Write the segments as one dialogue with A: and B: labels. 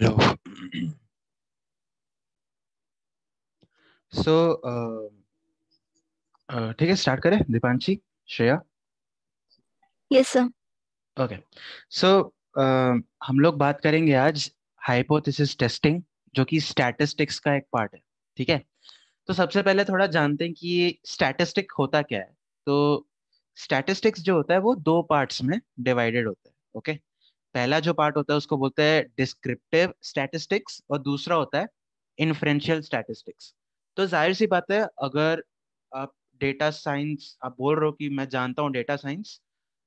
A: Hello. so, uh, uh, ठीक है start करें Deepanshi Shreya yes sir okay so हम लोग बात करेंगे आज हाइपोथेसिस टेस्टिंग जो कि स्टैटिस्टिक्स का एक पार्ट है ठीक है तो सबसे पहले थोड़ा जानते हैं कि स्टैटिस्टिक होता क्या है तो स्टैटिस्टिक्स जो होता है वो दो पार्ट्स में डिवाइडेड होता है ओके okay? पहला जो पार्ट होता है उसको बोलते हैं डिस्क्रिप्टिव स्टैटिस्टिक्स और दूसरा होता है इन्फ्रेंशियल स्टैटिस्टिक्स तो जाहिर सी बात है अगर आप डेटा साइंस आप बोल रहे हो कि मैं जानता हूँ डेटा साइंस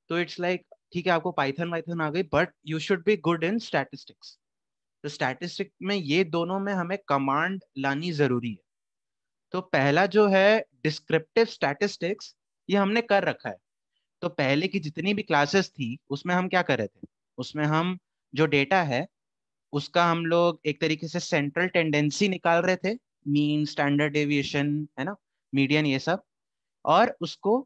A: तो इट्स लाइक ठीक है आपको पाइथन वाइथन आ गई but you should be good in statistics तो स्टैटिस्टिक में ये दोनों में हमें कमांड लानी जरूरी है तो पहला जो है डिस्क्रिप्टिव स्टैटिस्टिक्स ये हमने कर रखा है तो पहले की जितनी भी क्लासेस थी उसमें हम क्या कर रहे थे उसमें हम जो डेटा है उसका हम लोग एक तरीके से सेंट्रल टेंडेंसी निकाल रहे थे मीन स्टैंडर्ड एविएशन है ना मीडियन ये सब और उसको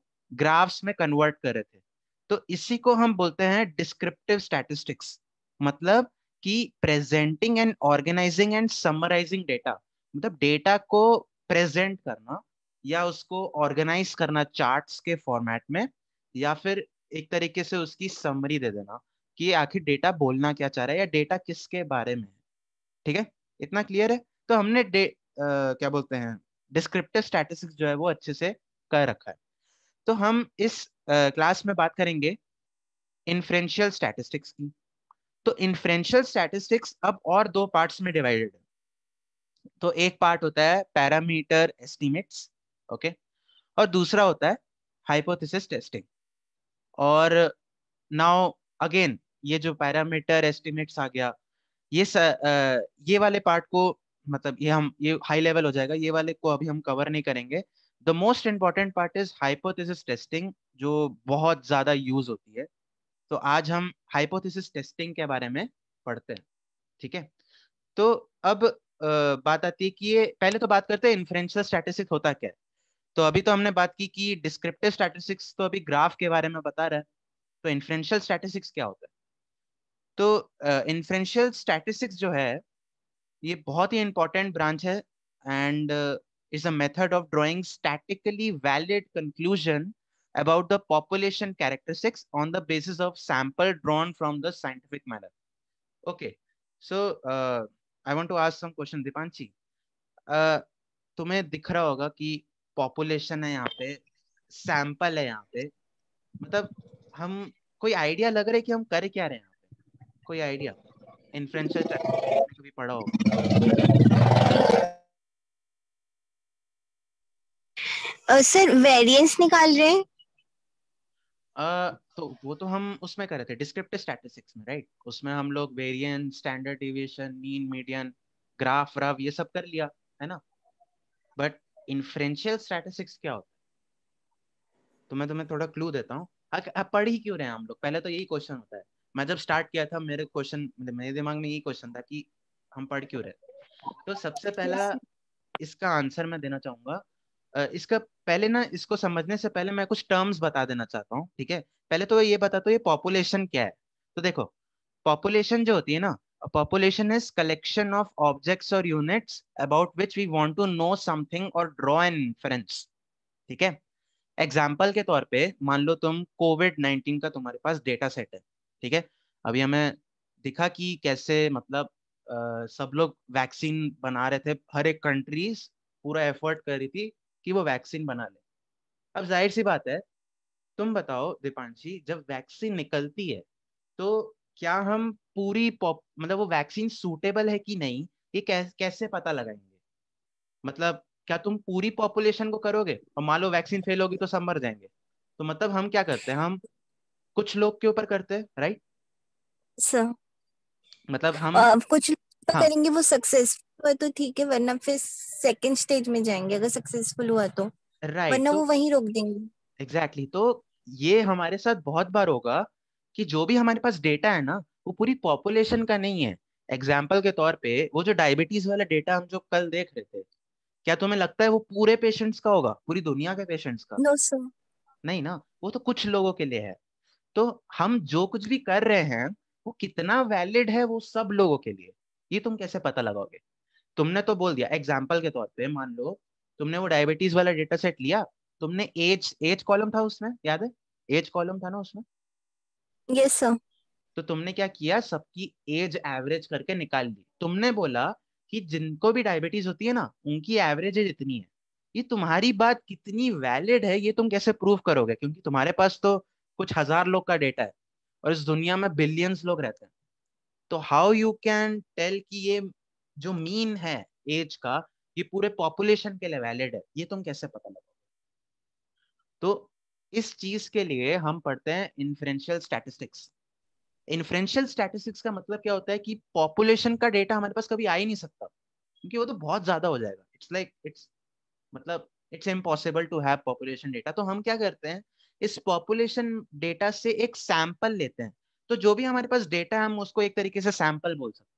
A: ग्राफ्स में कन्वर्ट कर रहे थे तो इसी को हम बोलते हैं डिस्क्रिप्टिव स्टैटिस्टिक्स मतलब कि presenting and organising and summarising data मतलब डेटा को प्रेजेंट करना या उसको ऑर्गेनाइज करना चार्ट्स के फॉर्मेट में या फिर एक तरीके से उसकी समरी दे देना कि आखिर डेटा बोलना क्या चाह रहा है या डेटा किसके बारे में ठीक है इतना क्लियर है तो हमने डे आ, क्या बोलते हैं डिस्क्रिप्टिव स्टैटिस्टिक्स जो है वो अच्छे से कर रखा है तो हम इस आ, क्लास में बात करेंगे इन्फ्रेंशियल स्टैटिस्टिक्स की तो इन्फ्रेंशियल स्टैटिस्टिक्स अब और दो पार्ट्स में डिवाइडेड है तो एक पार्ट होता है पैरामीटर एस्टिमेट्स ओके और दूसरा होता है हाइपोथेसिस टेस्टिंग और नाउ अगेन ये जो पैरामीटर एस्टिमेट्स आ गया ये स, आ, ये वाले पार्ट को मतलब ये हम ये हाई लेवल हो जाएगा ये वाले को अभी हम कवर नहीं करेंगे the most important part is hypothesis testing जो बहुत ज्यादा यूज होती है तो आज हम हाइपोथेसिस टेस्टिंग के बारे में पढ़ते हैं ठीक है तो अब आ, बात आती है कि ये पहले तो बात करते हैं इन्फ्रेंशियल स्टैटिस्टिक्स होता क्या है तो अभी तो हमने बात की कि डिस्क्रिप्टिव स्टैटिस्टिक्स तो अभी ग्राफ के बारे में बता रहा है तो इन्फ्रेंशियल स्टैटिस्टिक्स क्या होता है तो इन्फ्रेंशियल uh, स्टैटिस्टिक्स जो है ये बहुत ही इंपॉर्टेंट ब्रांच है and is a method of drawing statically valid conclusion about the population characteristics on the basis of sample drawn from the scientific manner okay so I want to ask some question Deepanshi तुम्हें दिख रहा होगा कि population है यहाँ पे sample है यहाँ पे मतलब हम कोई आइडिया लग रहा है कि हम कर क्या रहे हैं कोई आइडिया इन्फ्लुएंसर भी पढ़ा हो
B: सर वेरिएंस निकाल रहे हैं
A: uh, तो वो तो हम उसमें कर रहे थे डिस्क्रिप्टिव स्टैटिस्टिक्स में राइट उसमें हम लोग variance standard deviation mean median graph राफ ये सब कर लिया है ना बट इन्फ्रेंशियल स्टैटिस्टिक्स क्या होता है तो मैं तुम्हें थोड़ा क्लू देता हूँ अब पढ़ ही क्यों रहे हैं हम लोग पहले तो यही क्वेश्चन होता है मैं जब स्टार्ट किया था मेरे क्वेश्चन मतलब मेरे दिमाग में यही क्वेश्चन था कि हम पढ़ क्यों रहे तो सबसे पहला इसका आंसर मैं देना चाहूंगा इसका पहले ना इसको समझने से पहले मैं कुछ टर्म्स बता देना चाहता हूँ ठीक है पहले तो ये बता दो तो ये पॉपुलेशन क्या है तो देखो पॉपुलेशन जो होती है ना population is collection of objects और units about which we want to know something और ड्रॉ एन इन्फ्रेंस ठीक है एग्जाम्पल के तौर पे मान लो तुम कोविड नाइनटीन का तुम्हारे पास डेटा सेट है ठीक है अभी हमें दिखा कि कैसे मतलब आ, सब लोग वैक्सीन बना रहे थे हर एक कंट्रीज पूरा एफर्ट कर रही थी कि वो वैक्सीन बना ले अब जाहिर सी बात है तुम बताओ दीपांशी जब वैक्सीन निकलती है तो क्या हम पूरी मतलब वो वैक्सीन सूटेबल है कि नहीं ये कैसे पता लगाएंगे मतलब क्या तुम पूरी पॉपुलेशन को करोगे और मान लो वैक्सीन फेल होगी तो सब मर जाएंगे तो मतलब हम क्या करते हैं हम कुछ लोग के ऊपर करते हैं राइट सर मतलब हम आ,
B: कुछ तो हाँ. करेंगे वो सक्सेसफुल हुआ तो ठीक है वरना फिर सेकंड स्टेज में जाएंगे अगर सक्सेसफुल हुआ तो
A: राइट वरना तो, वो वहीं रोक देंगे एग्जैक्टली exactly, तो ये हमारे साथ बहुत बार होगा कि जो भी हमारे पास डेटा है ना वो पूरी पॉपुलेशन का नहीं है एग्जाम्पल के तौर पे वो जो डायबिटीज वाला डेटा हम जो कल देख रहे थे क्या तुम्हें लगता है वो पूरे पेशेंट्स का होगा पूरी दुनिया के पेशेंट्स का नो सर नहीं ना वो तो कुछ लोगों के लिए है तो हम जो कुछ भी कर रहे हैं वो कितना वैलिड है वो सब लोगों के लिए ये तुम कैसे पता लगाओगे तुमने तो बोल दिया एग्जाम्पल के तौर पे मान लो तुमने वो डायबिटीज वाला डेटा सेट लिया तुमने एज एज कॉलम था उसमें याद है एज कॉलम था ना उसमें यस yes, सर तो तुमने क्या किया सबकी एज एवरेज करके निकाल ली तुमने बोला कि जिनको भी डायबिटीज होती है ना उनकी एवरेज इतनी है ये तुम्हारी बात कितनी वैलिड है ये तुम कैसे प्रूव करोगे क्योंकि तुम्हारे पास तो कुछ हजार लोग का डेटा है और इस दुनिया में बिलियंस लोग रहते हैं तो हाउ यू कैन टेल कि ये जो मीन है एज का ये पूरे पॉपुलेशन के लिए वैलिड है ये तुम कैसे पता लगा तो इस चीज के लिए हम पढ़ते हैं इन्फ्लुएंशियल स्टैटिस्टिक्स इन्फ्लुएंशियल स्टैटिस्टिक्स का मतलब क्या होता है कि पॉपुलेशन का डेटा हमारे पास कभी आ ही नहीं सकता क्योंकि वो तो बहुत ज्यादा हो जाएगा इट्स लाइक इट्स मतलब it's impossible to have population data तो हम क्या करते हैं इस पॉपुलेशन डेटा से एक सैंपल लेते हैं तो जो भी हमारे पास डेटा है हम उसको एक तरीके से सैंपल बोल सकते हैं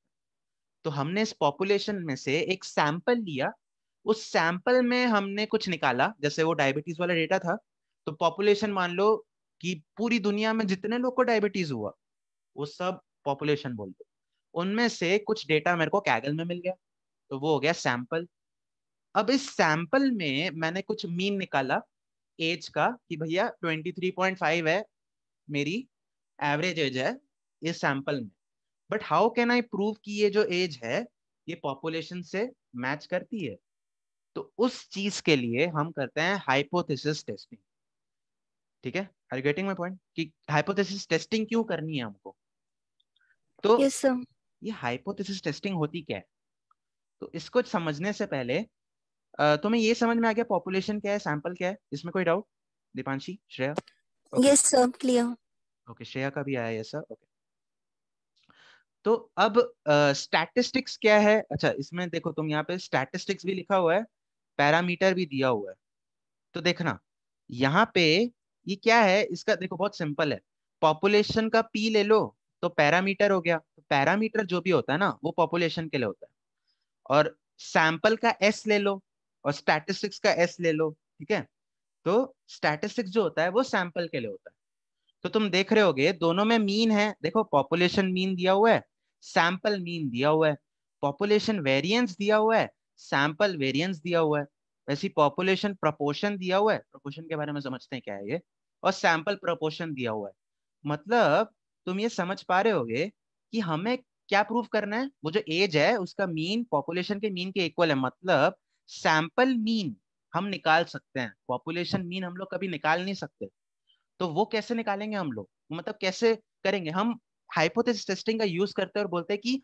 A: तो हमने इस पॉपुलेशन में से एक सैंपल लिया उस सैंपल में हमने कुछ निकाला जैसे वो डायबिटीज वाला डेटा था तो पॉपुलेशन मान लो कि पूरी दुनिया में जितने लोग को डायबिटीज हुआ वो सब पॉपुलेशन बोलते उनमें से कुछ डेटा मेरे को कैगल में मिल गया तो वो हो गया सैंपल अब इस सैंपल में मैंने कुछ मीन निकाला एज का कि भैया 23.5 है मेरी एवरेज एज है इस सैंपल में but how can I prove कि ये जो एज है ये पॉपुलेशन से मैच करती है तो उस चीज के लिए हम करते हैं हाइपोथेसिस टेस्टिंग ठीक है आर गेटिंग माय पॉइंट कि हाइपोथेसिस टेस्टिंग क्यों करनी है हमको तो yes, ये हाइपोथेसिस टेस्टिंग होती क्या है तो इसको समझने से पहले तुम्हें ये समझ में आ गया पॉपुलेशन क्या है सैंपल क्या है इसमें कोई doubt Deepanshi Shreya yes sir clear okay Shreya का भी आया यस सर ओके तो अब स्टैटिस्टिक्स uh, क्या है अच्छा इसमें देखो तुम यहाँ पे स्टैटिस्टिक्स भी लिखा हुआ है पैरामीटर भी दिया हुआ है तो देखना यहाँ पे ये क्या है इसका देखो बहुत सिंपल है पॉपुलेशन का पी ले लो तो पैरामीटर हो गया तो पैरामीटर जो भी होता है ना वो पॉपुलेशन के लिए होता है और सैंपल का एस ले लो और स्टैटिस्टिक्स का एस ले लो ठीक है तो स्टैटिस्टिक्स जो होता है वो सैंपल के लिए होता है तो तुम देख रहे होगे दोनों में मीन है देखो पॉपुलेशन मीन दिया हुआ है सैंपल मीन दिया हुआ है पॉपुलेशन वेरिएंस दिया हुआ है सैंपल वेरिएंस दिया हुआ है वैसे पॉपुलेशन प्रपोर्शन दिया हुआ है प्रपोर्शन के बारे में समझते हैं क्या है ये और सैंपल प्रपोर्शन दिया हुआ है मतलब तुम ये समझ पा रहे होगे कि हमें क्या प्रूव करना है वो जो एज है उसका मीन पॉपुलेशन के मीन के इक्वल है मतलब सैंपल मीन हम निकाल सकते हैं पॉपुलेशन मीन हम लोग कभी निकाल नहीं सकते तो वो कैसे निकालेंगे हम लोग मतलब कैसे करेंगे हम हाइपोथेसिस टेस्टिंग का यूज करते हैं और बोलते हैं कि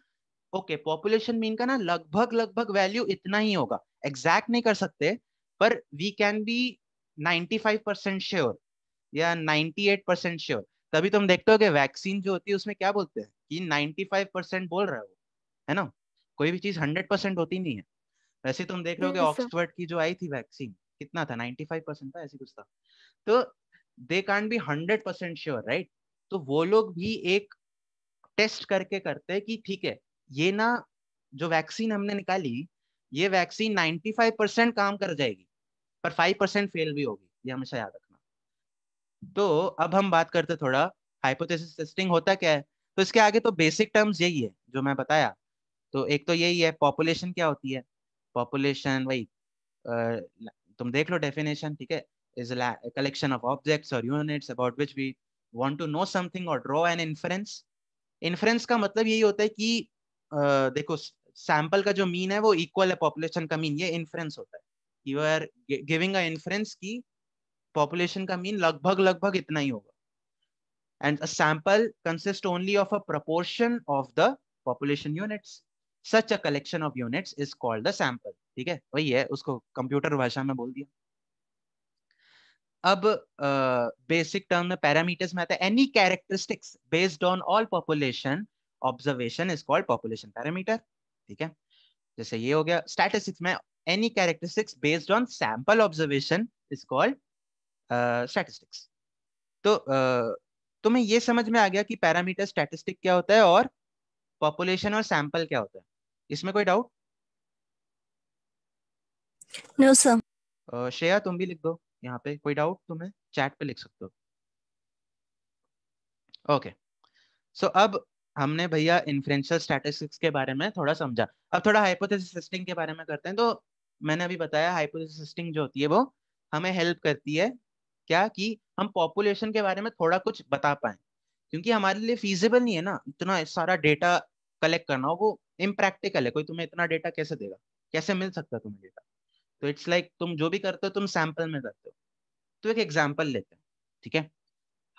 A: ओके पॉपुलेशन मीन का ना लगभग लगभग वैल्यू इतना ही होगा एग्जैक्ट नहीं कर सकते पर we can be 95 percent sure या 98 परसेंट श्योर तभी तुम तो देखते हो कि वैक्सीन जो होती है उसमें क्या बोलते हैं कि 95 परसेंट बोल रहा है है ना कोई भी चीज 100 परसेंट होती नहीं है वैसे तुम तो देख रहे हो कि ऑक्सफर्ड की जो आई थी वैक्सीन कितना था 95 परसेंट था ऐसी कुछ था तो they can't be 100 percent sure right तो वो लोग भी एक टेस्ट करके करते हैं कि ठीक है ये ना जो वैक्सीन हमने निकाली ये वैक्सीन 95 परसेंट काम कर जाएगी पर 5 परसेंट फेल भी होगी ये हमेशा याद रखना तो अब हम बात करते थोड़ा हाइपोथेसिस टेस्टिंग होता क्या है तो इसके आगे तो बेसिक टर्म्स यही है जो मैं बताया तो एक तो यही है पॉपुलेशन क्या होती है पॉपुलेशन वही तुम देख लो डेफिनेशन ठीक है इज कलेक्शन ऑफ ऑब्जेक्ट्स और units about which we we to know something और ड्रॉ एन इन्फ्रेंस इन्फ्रेंस का मतलब यही होता है कि देखो सैंपल का जो मीन है वो इक्वल है पॉपुलेशन का मीन ये इन्फ्रेंस होता है you are giving a inference की पॉपुलेशन का मीन लगभग लगभग इतना ही होगा and a sample consist only of a proportion of the population units such a collection of units is called the sample ठीक है वही है उसको कंप्यूटर भाषा में बोल दिया अब बेसिक टर्म में पैरामीटर्स में आता है any characteristics based on all population observation is called population parameter ठीक है जैसे ये हो गया स्टैटिस्टिक्स में any characteristics based on sample observation is called statistics तो तुम्हें ये समझ में आ गया कि पैरामीटर स्टैटिस्टिक क्या होता है और पॉपुलेशन और सैंपल क्या होता है इसमें कोई डाउट नो सर श्रेया तुम भी लिख दो यहाँ पे कोई डाउट तुम्हें चैट पे लिख सकते हो ओके सो अब हमने भैया इन्फ्लुएंशियल स्टैटिस्टिक्स के बारे में थोड़ा समझा अब थोड़ा हाइपोथेसिस टेस्टिंग के बारे में करते हैं तो मैंने अभी बताया हाइपोथेसिस टेस्टिंग जो होती है वो हमें हेल्प करती है क्या कि हम पॉपुलेशन के बारे में थोड़ा कुछ बता पाए क्योंकि हमारे लिए फीजिबल नहीं है ना इतना सारा डेटा कलेक्ट करना वो इम्प्रैक्टिकल है कोई तुम्हें इतना डेटा कैसे देगा कैसे मिल सकता है तुम्हें डेटा तो इट्स लाइक like, तुम जो भी करते हो तुम सैंपल में करते हो तो एक एग्जाम्पल लेते हैं ठीक है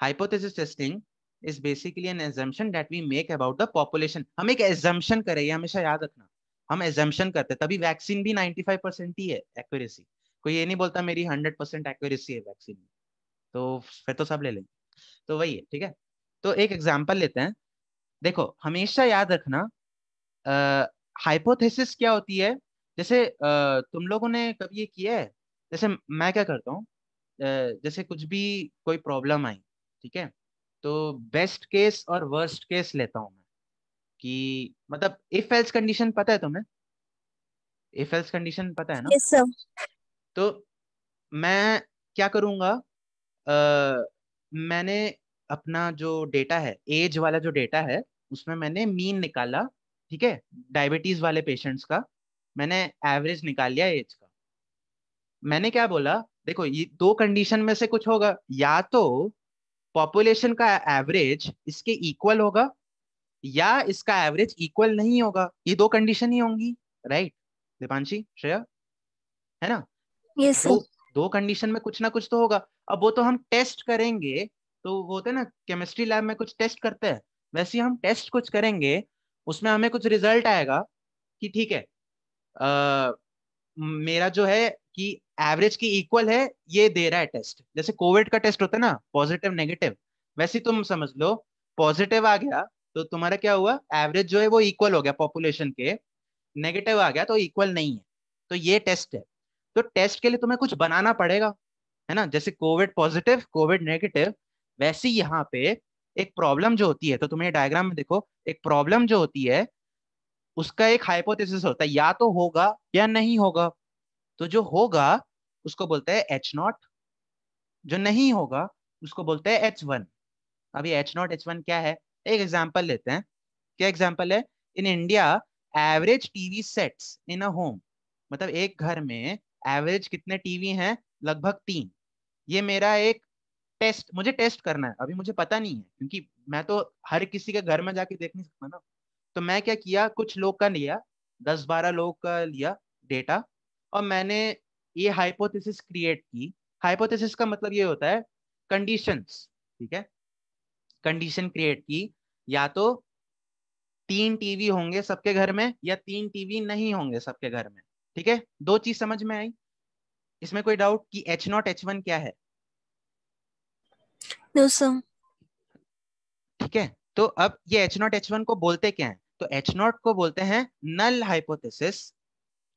A: hypothesis testing is basically an assumption that we make about the population हम एक एजम्पन करें ये हमेशा याद रखना हम एजम्पन करते हैं तभी वैक्सीन भी 95 परसेंट ही है एक्यूरेसी कोई ये नहीं बोलता मेरी हंड्रेड परसेंट एक्यूरेसी है वैक्सीन में तो फिर तो सब ले लेंगे तो वही है ठीक है तो एक एग्जाम्पल लेते हैं देखो हमेशा याद रखना हाइपोथेसिस क्या होती है जैसे आ, तुम लोगों ने कभी ये किया है जैसे मैं क्या करता हूँ जैसे कुछ भी कोई प्रॉब्लम आई ठीक है तो बेस्ट केस और वर्स्ट केस लेता हूँ मैं कि मतलब इफ एल्स कंडीशन पता है तुम्हें इफ एल्स कंडीशन पता है ना
B: yes,
A: तो मैं क्या करूँगा आ, मैंने अपना जो डेटा है एज वाला जो डेटा है उसमें मैंने मीन निकाला ठीक है डायबिटीज वाले पेशेंट्स का मैंने एवरेज निकाल लिया एज का मैंने क्या बोला देखो ये दो कंडीशन में से कुछ होगा या तो पॉपुलेशन का एवरेज इसके इक्वल होगा या इसका एवरेज इक्वल नहीं होगा ये दो कंडीशन ही होंगी राइट दीपांशी श्रेया है ना yes, तो, दो कंडीशन में कुछ ना कुछ तो होगा अब वो तो हम टेस्ट करेंगे तो वो होते ना केमिस्ट्री लैब में कुछ टेस्ट करते हैं वैसे हम टेस्ट कुछ करेंगे उसमें हमें कुछ रिजल्ट आएगा कि ठीक है आ, मेरा जो है कि एवरेज की इक्वल है ये दे रहा है टेस्ट जैसे कोविड का टेस्ट होता है ना पॉजिटिव नेगेटिव वैसे तुम समझ लो पॉजिटिव आ गया तो तुम्हारा क्या हुआ एवरेज जो है वो इक्वल हो गया पॉपुलेशन के नेगेटिव आ गया तो इक्वल नहीं है तो ये टेस्ट है तो टेस्ट के लिए तुम्हें कुछ बनाना पड़ेगा है ना जैसे कोविड पॉजिटिव कोविड नेगेटिव वैसी यहाँ पे एक प्रॉब्लम जो होती है तो तुम्हें डायग्राम में देखो एक प्रॉब्लम जो होती है उसका एक हाइपोथेसिस होता है या तो होगा या नहीं होगा तो जो होगा उसको बोलते हैं एच नॉट जो नहीं होगा उसको बोलते हैं एच वन अभी एच नॉट एच वन क्या है एक एग्जाम्पल लेते हैं क्या एग्जाम्पल है in India average TV sets in a home मतलब एक घर में एवरेज कितने टीवी हैं लगभग तीन ये मेरा एक टेस्ट मुझे टेस्ट करना है अभी मुझे पता नहीं है क्योंकि मैं तो हर किसी के घर में जाके देख नहीं सकता ना तो मैं क्या किया कुछ लोग का लिया दस बारह लोग का लिया डेटा और मैंने ये हाइपोथेसिस क्रिएट की हाइपोथेसिस का मतलब ये होता है कंडीशंस ठीक है कंडीशन क्रिएट की या तो तीन टीवी होंगे सबके घर में या तीन टीवी नहीं होंगे सबके घर में ठीक है दो चीज समझ में आई इसमें कोई डाउट कि एच नॉट एच वन क्या है नो सर ठीक है तो अब ये एच नॉट एच वन को बोलते क्या है तो एच नॉट को बोलते हैं नल हाइपोथेसिस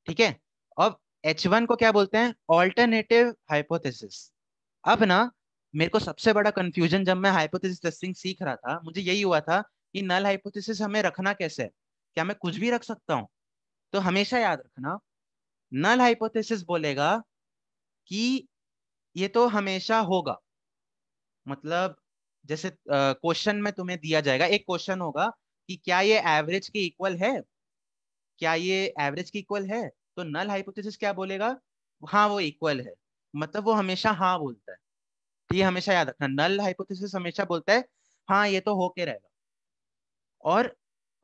A: ठीक है अब एच वन को क्या बोलते हैं ऑल्टरनेटिव हाइपोथेसिस अब ना मेरे को सबसे बड़ा कंफ्यूजन जब मैं हाइपोथेसिस टेस्टिंग सीख रहा था मुझे यही हुआ था कि नल हाइपोथेसिस हमें रखना कैसे है क्या मैं कुछ भी रख सकता हूं तो हमेशा याद रखना नल हाइपोथेसिस बोलेगा कि ये तो हमेशा होगा मतलब जैसे क्वेश्चन में तुम्हें दिया जाएगा एक क्वेश्चन होगा कि क्या ये एवरेज के इक्वल है क्या ये एवरेज के इक्वल है तो नल हाइपोथेसिस क्या बोलेगा हाँ वो इक्वल है मतलब वो हमेशा हाँ बोलता है ये हमेशा याद रखना नल हाइपोथेसिस हमेशा बोलता है हाँ ये तो होके रहेगा और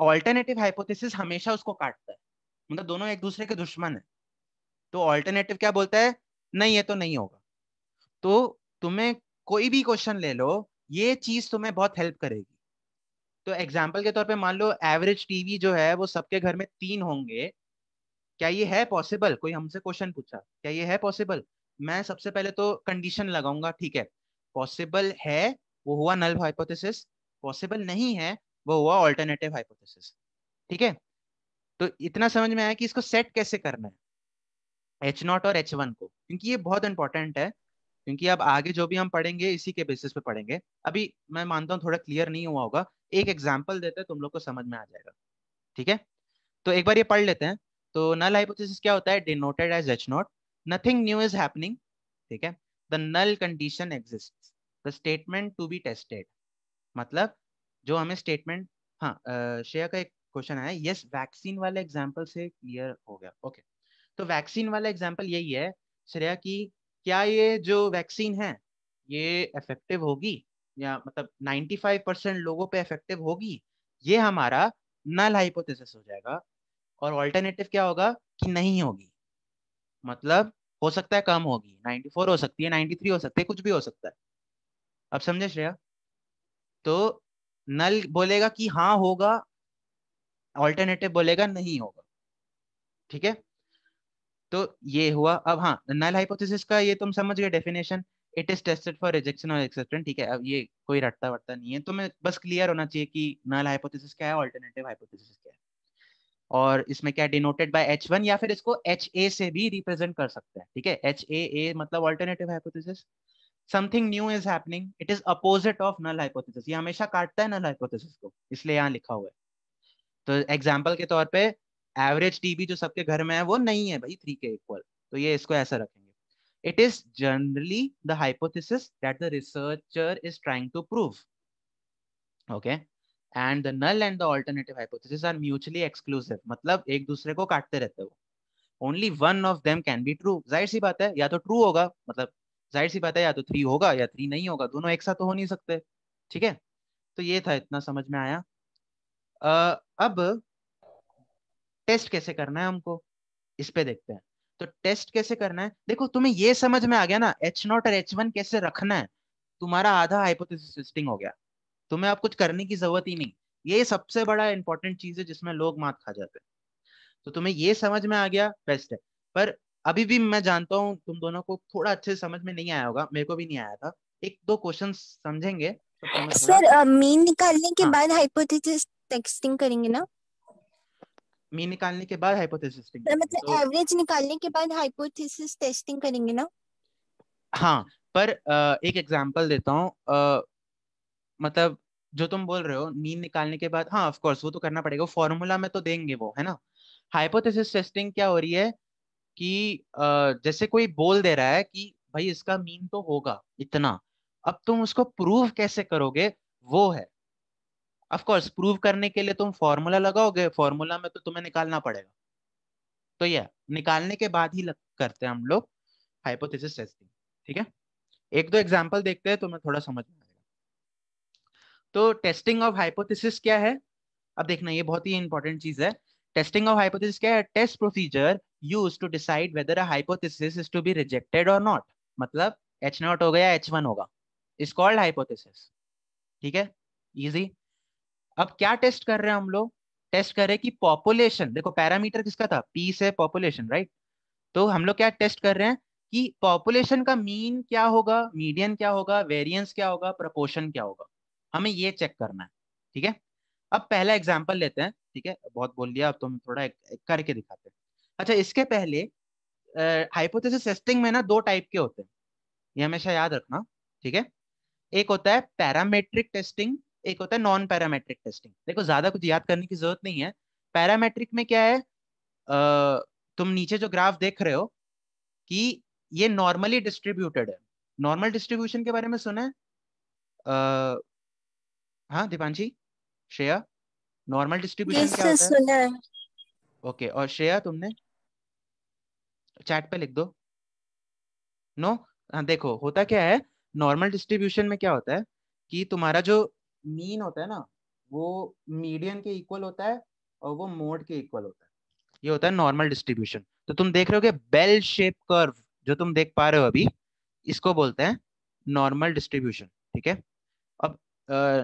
A: ऑल्टरनेटिव हाइपोथेसिस हमेशा उसको काटता है मतलब दोनों एक दूसरे के दुश्मन है तो ऑल्टरनेटिव क्या बोलता है नहीं है तो नहीं होगा तो तुम्हें कोई भी क्वेश्चन ले लो ये चीज तुम्हें बहुत हेल्प करेगी तो एग्जाम्पल के तौर पे मान लो एवरेज टीवी जो है वो सबके घर में तीन होंगे क्या ये है पॉसिबल कोई हमसे क्वेश्चन पूछा क्या ये है पॉसिबल मैं सबसे पहले तो कंडीशन लगाऊंगा ठीक है पॉसिबल है वो हुआ नल हाइपोथेसिस पॉसिबल नहीं है वो हुआ ऑल्टरनेटिव हाइपोथेसिस ठीक है तो इतना समझ में आया कि इसको सेट कैसे करना है एच नॉट और एच वन को क्योंकि ये बहुत इंपॉर्टेंट है क्योंकि अब आगे जो भी हम पढ़ेंगे इसी के बेसिस पे पढ़ेंगे अभी मैं मानता हूँ थोड़ा क्लियर नहीं हुआ होगा एक एग्जाम्पल देते हैं तुम लोग को समझ में आ जाएगा ठीक है तो एक बार ये पढ़ लेते हैं तो नल हाइपोथेसिस क्या होता है denoted as H naught nothing new is happening ठीक है the null condition exist the statement to be tested मतलब जो हमें स्टेटमेंट हाँ श्रेया का एक क्वेश्चन आया यस वैक्सीन वाले एग्जाम्पल से क्लियर हो गया ओके okay. तो वैक्सीन वाला एग्जाम्पल यही है श्रेया की क्या ये जो वैक्सीन है ये इफेक्टिव होगी या मतलब 95 परसेंट लोगों पे इफेक्टिव होगी ये हमारा नल हाइपोथेसिस हो जाएगा और ऑल्टरनेटिव क्या होगा कि नहीं होगी मतलब हो सकता है कम होगी 94 हो सकती है 93 हो सकती है कुछ भी हो सकता है अब समझे श्रेया तो नल बोलेगा कि हाँ होगा ऑल्टरनेटिव बोलेगा नहीं होगा ठीक है तो ये हुआ अब हाँ नल हाइपोथेसिस का ये तुम समझ गए definition it is tested for rejection और एक्सेप्टेंस ठीक है अब ये कोई रट्टा वट्टा नहीं है तो मैं बस क्लियर होना चाहिए कि नल हाइपोथेसिस क्या है ऑल्टरनेटिव हाइपोथेसिस क्या है और इसमें क्या डिनोटेड बाय एच वन या फिर इसको एच ए से भी रिप्रेजेंट कर सकते हैं ठीक है एच ए ए मतलब alternative hypothesis something new is happening it is opposite of null hypothesis ये हमेशा काटता है नल हाइपोथेसिस को इसलिए यहाँ लिखा हुआ है तो एग्जाम्पल के तौर पे एवरेज टीबी जो सबके घर में है वो नहीं है भाई थ्री के इक्वल तो ये इसको ऐसा रखेंगे it is generally the hypothesis that the researcher is trying to prove okay and the null and the alternative hypothesis are mutually exclusive मतलब एक दूसरे को काटते रहते हो only one of them can be true जाहिर सी बात है या तो ट्रू होगा मतलब जाहिर सी बात है या तो थ्री होगा या थ्री नहीं होगा दोनों एक साथ तो हो नहीं सकते ठीक है तो ये था इतना समझ में आया uh, अब टेस्ट कैसे करना है हमको इस पे देखते हैं तो टेस्ट कैसे करना है देखो तुम्हें ये समझ में आ गया ना एच नॉट और एच वन कैसे रखना है तुम्हारा आधा हाइपोथेसिस टेस्टिंग हो गया तुम्हें अब कुछ करने की जरूरत ही नहीं ये सबसे बड़ा इंपॉर्टेंट चीज है जिसमें लोग मात खा जाते हैं तो तुम्हें ये समझ में आ गया बेस्ट है पर अभी भी मैं जानता हूँ तुम दोनों को थोड़ा अच्छे समझ में नहीं आया होगा मेरे को भी नहीं आया था एक दो क्वेश्चन समझेंगे तो सर
B: मीन निकालने के हाँ. बाद हाइपोथेसिस टेस्टिंग करेंगे ना
A: मीन निकालने के बाद हाइपोथेसिस टेस्टिंग
B: मतलब एवरेज तो निकालने के बाद हाइपोथेसिस टेस्टिंग करेंगे ना
A: हाँ पर आ, एक एग्जांपल देता हूँ मतलब जो तुम बोल रहे हो मीन निकालने के बाद हाँ ऑफ कोर्स वो तो करना पड़ेगा फॉर्मूला में तो देंगे वो है ना हाइपोथेसिस टेस्टिंग क्या हो रही है कि आ, जैसे कोई बोल दे रहा है कि भाई इसका मीन तो होगा इतना अब तुम उसको प्रूव कैसे करोगे वो है ऑफ कोर्स प्रूव करने के लिए तुम फॉर्मूला लगाओगे फॉर्मूला में तो तुम्हें निकालना पड़ेगा तो ये निकालने के बाद ही लग, करते हैं हम लोग हाइपोथेसिस टेस्टिंग ठीक है एक दो एग्जांपल देखते हैं तो मैं थोड़ा समझ में आएगा तो टेस्टिंग ऑफ हाइपोथेसिस क्या है अब देखना ये बहुत ही इंपॉर्टेंट चीज है टेस्टिंग ऑफ हाइपोथेसिस क्या है test procedure use to decide whether a hypothesis is to be rejected और नॉट मतलब एच नॉट हो गया एच वन होगा इज कॉल्ड हाइपोथेसिस ठीक है इजी अब क्या टेस्ट कर रहे हैं हम लोग टेस्ट कर रहे हैं कि पॉपुलेशन देखो पैरामीटर किसका था पीस है पॉपुलेशन राइट तो हम लोग क्या टेस्ट कर रहे हैं कि पॉपुलेशन का मीन क्या होगा मीडियन क्या होगा वेरियंस क्या होगा प्रपोर्शन क्या होगा हमें ये चेक करना है ठीक है अब पहला एग्जाम्पल लेते हैं ठीक है बहुत बोल दिया अब तो थोड़ा एक, एक करके दिखाते हैं अच्छा इसके पहले हाइपोथेसिस टेस्टिंग में ना दो टाइप के होते हैं ये हमेशा याद रखना ठीक है एक होता है पैरामेट्रिक टेस्टिंग एक होता है नॉन पैरामेट्रिक टेस्टिंग देखो ज्यादा कुछ याद करने की जरूरत नहीं है पैरामेट्रिक में क्या है आ, तुम नीचे जो ग्राफ देख रहे हो कि ये नॉर्मली डिस्ट्रीब्यूटेड है नॉर्मल डिस्ट्रीब्यूशन के बारे में सुना है आ, हाँ दीपांशी श्रेया नॉर्मल डिस्ट्रीब्यूशन क्या होता सुना है ओके okay, और श्रेया तुमने चैट पे लिख दो नो no? हाँ देखो होता क्या है नॉर्मल डिस्ट्रीब्यूशन में क्या होता है कि तुम्हारा जो मीन होता है ना वो मीडियन के इक्वल होता है और वो मोड के इक्वल होता है ये होता है नॉर्मल डिस्ट्रीब्यूशन तो तुम देख रहे हो बेल शेप कर्व जो तुम देख पा रहे हो अभी इसको बोलते हैं नॉर्मल डिस्ट्रीब्यूशन ठीक है अब आ,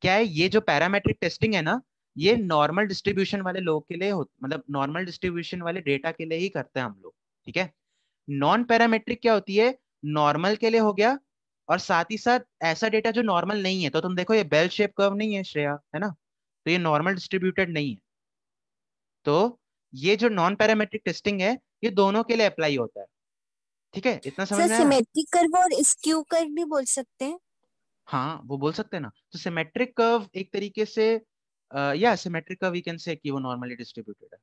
A: क्या है ये जो पैरामेट्रिक टेस्टिंग है ना ये नॉर्मल डिस्ट्रीब्यूशन वाले लोग के लिए मतलब नॉर्मल डिस्ट्रीब्यूशन वाले डेटा के लिए ही करते हैं हम लोग ठीक है नॉन पैरामेट्रिक क्या होती है नॉर्मल के लिए हो गया और साथ ही साथ ऐसा डेटा जो नॉर्मल नहीं है तो तुम देखो ये बेल शेप कर्व नहीं है श्रेया है ना तो ये नॉर्मल डिस्ट्रीब्यूटेड नहीं है तो ये जो नॉन पैरामेट्रिक टेस्टिंग है ये दोनों के लिए अप्लाई होता है ठीक है इतना समझ में सिमेट्रिक
B: कर्व और स्क्यू कर्व भी बोल सकते हैं
A: हाँ वो बोल सकते हैं ना तो सिमेट्रिक कर्व एक तरीके से या symmetric curve we can say कि वो नॉर्मली डिस्ट्रीब्यूटेड है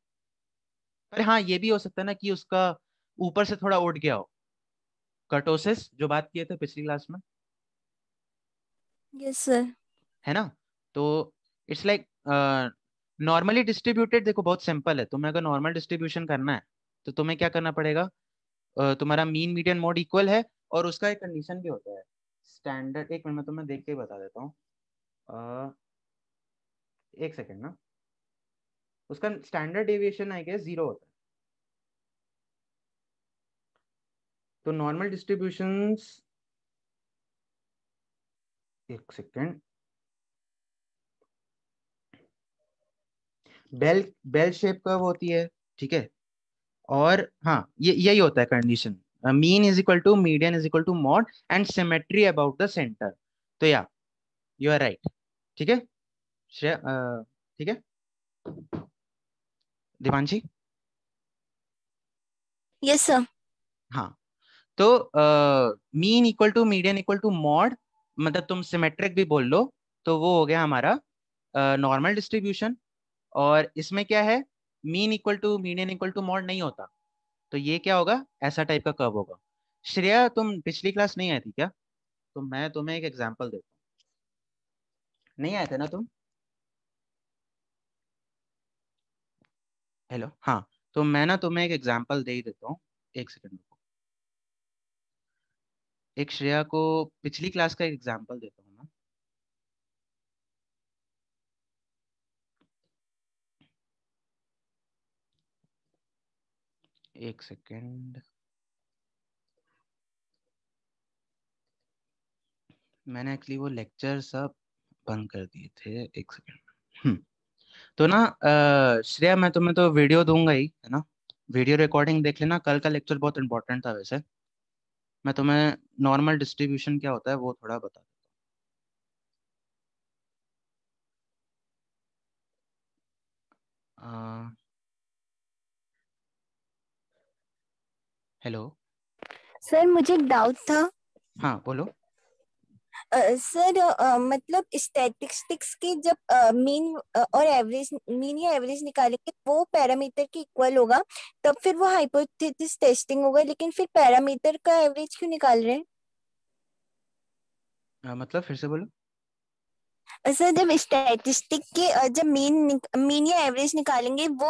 A: पर हाँ ये भी हो सकता है ना कि उसका ऊपर से थोड़ा उठ गया हो कर्टोसिस जो बात किए थे पिछली क्लास में यस yes, सर है ना तो इट्स लाइक नॉर्मली डिस्ट्रीब्यूटेड देखो बहुत सिंपल है तुम्हें अगर नॉर्मल डिस्ट्रीब्यूशन करना है तो तुम्हें क्या करना पड़ेगा uh, तुम्हारा मीन मीडियन मोड इक्वल है और उसका एक कंडीशन भी होता है स्टैंडर्ड एक मिनट में तुम्हें देख के बता देता हूँ uh, एक सेकेंड ना उसका standard deviation I guess zero होता है तो नॉर्मल डिस्ट्रीब्यूशन एक second bell bell shape curve होती है ठीक है और हाँ ये यही होता है condition mean is equal to median is equal to mode and symmetry about the centre तो या यू आर राइट ठीक है uh, ठीक है दीपांशी यस सर हाँ तो mean equal to median equal to mode मतलब तुम सिमेट्रिक भी बोल लो तो वो हो गया हमारा नॉर्मल डिस्ट्रीब्यूशन और इसमें क्या है mean equal to median equal to mode नहीं होता तो ये क्या होगा ऐसा टाइप का कर्व होगा श्रेया तुम पिछली क्लास नहीं आई थी क्या तो मैं तुम्हें एक एग्जाम्पल देता हूँ नहीं आए थे ना तुम हेलो हाँ तो मैं ना तुम्हें एक एग्जाम्पल दे ही देता हूँ एक सेकंड एक श्रेया को पिछली क्लास का एक एग्जाम्पल देता हूँ एक सेकेंड मैंने एक्चुअली वो लेक्चर सब बंद कर दिए थे एक सेकेंड हम्म। तो ना श्रेया मैं तुम्हें तो वीडियो दूंगा ही है ना वीडियो रिकॉर्डिंग देख लेना कल का लेक्चर बहुत इंपॉर्टेंट था वैसे मैं तुम्हें नॉर्मल डिस्ट्रीब्यूशन क्या होता है वो थोड़ा बता
B: देता हेलो सर मुझे एक डाउट था हाँ बोलो सर uh, uh, मतलब स्टैटिस्टिक्स के जब मीन uh, uh, और एवरेज मीन या एवरेज निकालेंगे वो पैरामीटर के इक्वल होगा तब फिर वो हाइपोथेसिस टेस्टिंग होगा लेकिन फिर पैरामीटर का एवरेज क्यों निकाल रहे हैं
A: uh, मतलब फिर से बोलो
B: सर जब स्टैटिस्टिक के जब मीन मीन या एवरेज निकालेंगे वो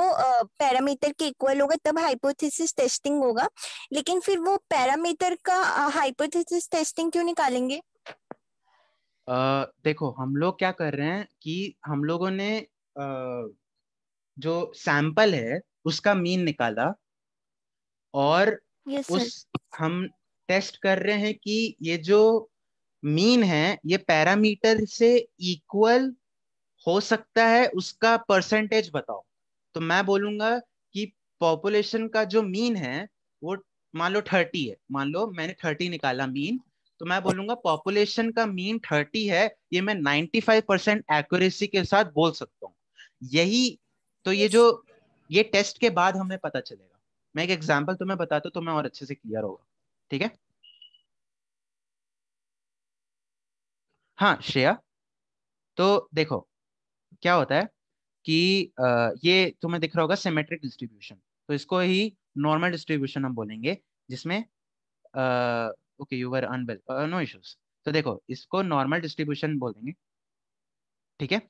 B: पैरामीटर के इक्वल होगा तब हाइपोथेसिस टेस्टिंग होगा लेकिन फिर वो पैरामीटर का हाइपोथेसिस टेस्टिंग क्यों निकालेंगे
A: देखो हम लोग क्या कर रहे हैं कि हम लोगों ने आ, जो सैंपल है उसका मीन निकाला और yes, उस हम टेस्ट कर रहे हैं कि ये जो मीन है ये पैरामीटर से इक्वल हो सकता है उसका परसेंटेज बताओ तो मैं बोलूंगा कि पॉपुलेशन का जो मीन है वो मान लो थर्टी है मान लो मैंने थर्टी निकाला मीन तो मैं बोलूंगा पॉपुलेशन का मीन थर्टी है ये मैं नाइनटी फाइव परसेंट एक्यूरेसी के साथ बोल सकता हूँ यही तो ये जो ये टेस्ट के बाद हमें पता चलेगा मैं एक एग्जाम्पल तुम्हें बताता हूँ तो मैं और अच्छे से क्लियर होगा ठीक है हाँ श्रेया तो देखो क्या होता है कि आ, ये तुम्हें दिख रहा होगा सिमेट्रिक डिस्ट्रीब्यूशन तो इसको ही नॉर्मल डिस्ट्रीब्यूशन हम बोलेंगे जिसमें आ, okay you were unable no issues तो देखो इसको नॉर्मल डिस्ट्रीब्यूशन बोल देंगे ठीक है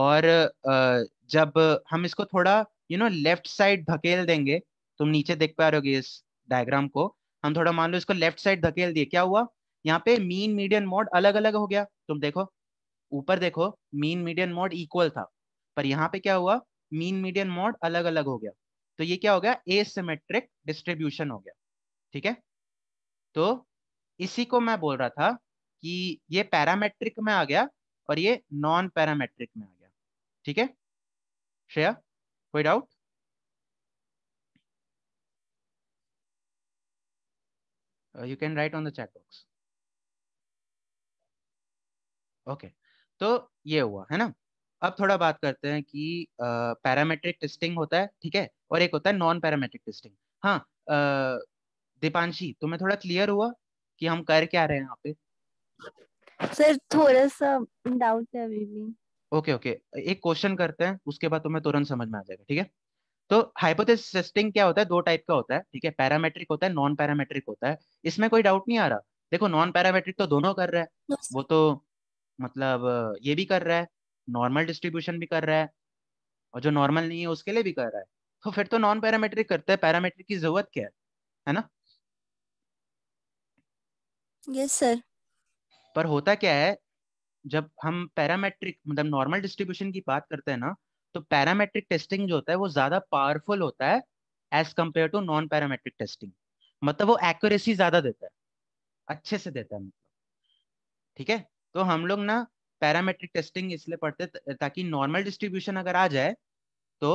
A: और uh, जब हम इसको थोड़ा यू नो लेफ्ट साइड धकेल देंगे तुम नीचे देख पा रहे हो इस डायग्राम को हम थोड़ा मान लो इसको लेफ्ट साइड धकेल दिए क्या हुआ यहाँ पे मीन मीडियन मोड अलग अलग हो गया तुम देखो ऊपर देखो मीन मीडियन मोड इक्वल था पर यहाँ पे क्या हुआ मीन मीडियन मोड अलग अलग हो गया तो ये क्या हो गया एसिमेट्रिक डिस्ट्रीब्यूशन हो गया ठीक है तो इसी को मैं बोल रहा था कि ये पैरामेट्रिक में आ गया और ये नॉन पैरामेट्रिक में आ गया ठीक है श्रेया कोई doubt you can write on the chat box okay तो ये हुआ है ना अब थोड़ा बात करते हैं कि uh, पैरामेट्रिक टेस्टिंग होता है ठीक है और एक होता है नॉन पैरामेट्रिक टेस्टिंग हाँ uh, दीपांशी तुम्हें थोड़ा क्लियर हुआ कि हम कर क्या रहे हैं यहाँ पे
B: सर थोड़ा सा डाउट है अभी भी
A: ओके ओके एक क्वेश्चन करते हैं उसके बाद तुम्हें तुरंत समझ में आ जाएगा ठीक है तो हाइपोथेसिस टेस्टिंग क्या होता है दो टाइप का होता है ठीक है पैरामेट्रिक होता है नॉन पैरामेट्रिक होता है इसमें कोई डाउट नहीं आ रहा देखो नॉन पैरामेट्रिक तो दोनों कर रहा है yes. वो तो मतलब ये भी कर रहा है नॉर्मल डिस्ट्रीब्यूशन भी कर रहा है और जो नॉर्मल नहीं है उसके लिए भी कर रहा है तो फिर तो नॉन पैरामेट्रिक करते हैं पैरामेट्रिक की जरूरत क्या है है ना यस सर पर होता क्या है जब हम पैरामेट्रिक मतलब नॉर्मल डिस्ट्रीब्यूशन की बात करते हैं ना तो पैरामेट्रिक टेस्टिंग जो होता है वो ज्यादा पावरफुल होता है as compared to non parametric testing मतलब वो एक्यूरेसी ज्यादा देता है अच्छे से देता है मतलब ठीक है तो हम लोग ना पैरामेट्रिक टेस्टिंग इसलिए पढ़ते ताकि नॉर्मल डिस्ट्रीब्यूशन अगर आ जाए तो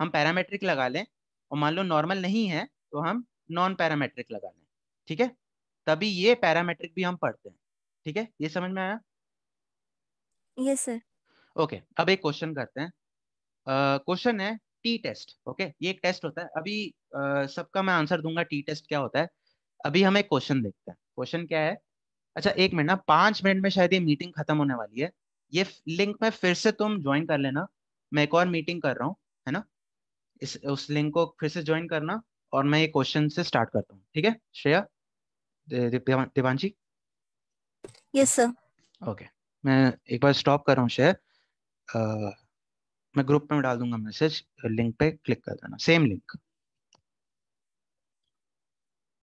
A: हम पैरामेट्रिक लगा लें और मान लो नॉर्मल नहीं है तो हम नॉन पैरामेट्रिक लगा लें ठीक है तभी ये पैरामेट्रिक भी हम पढ़ते हैं ठीक है ये समझ में आया यस सर ओके अब एक क्वेश्चन करते हैं क्वेश्चन uh, है टी टेस्ट ओके okay? ये एक टेस्ट होता है अभी uh, सबका मैं आंसर दूंगा टी टेस्ट क्या होता है अभी हम एक क्वेश्चन देखते हैं क्वेश्चन क्या है अच्छा एक मिनट ना पांच मिनट में शायद ये मीटिंग खत्म होने वाली है ये लिंक में फिर से तुम ज्वाइन कर लेना मैं एक और मीटिंग कर रहा हूँ है ना इस उस लिंक को फिर से ज्वाइन करना और मैं ये क्वेश्चन से स्टार्ट करता हूँ ठीक है Shreya Devanshi yes sir okay मैं एक बार स्टॉप कर रहा हूँ शेयर मैं ग्रुप में डाल दूंगा मैसेज लिंक पे क्लिक कर देना सेम लिंक